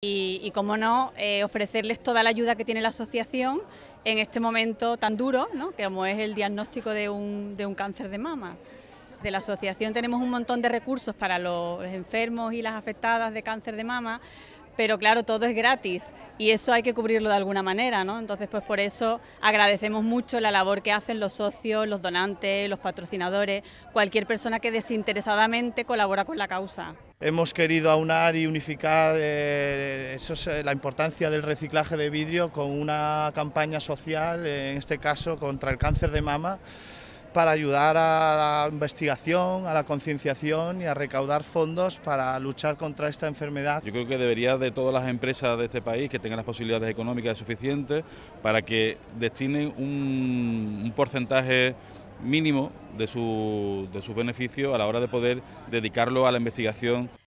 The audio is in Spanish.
y, cómo no, eh, ofrecerles toda la ayuda que tiene la asociación en este momento tan duro, ¿no? que como es el diagnóstico de un cáncer de mama. De la asociación tenemos un montón de recursos para los enfermos y las afectadas de cáncer de mama, pero claro, todo es gratis y eso hay que cubrirlo de alguna manera, ¿no? Entonces, pues por eso agradecemos mucho la labor que hacen los socios, los donantes, los patrocinadores, cualquier persona que desinteresadamente colabora con la causa. Hemos querido aunar y unificar eh, eh, la importancia del reciclaje de vidrio con una campaña social, en este caso contra el cáncer de mama para ayudar a la investigación, a la concienciación y a recaudar fondos para luchar contra esta enfermedad. Yo creo que debería de todas las empresas de este país que tengan las posibilidades económicas suficientes para que destinen un, porcentaje mínimo de su, de beneficio a la hora de poder dedicarlo a la investigación.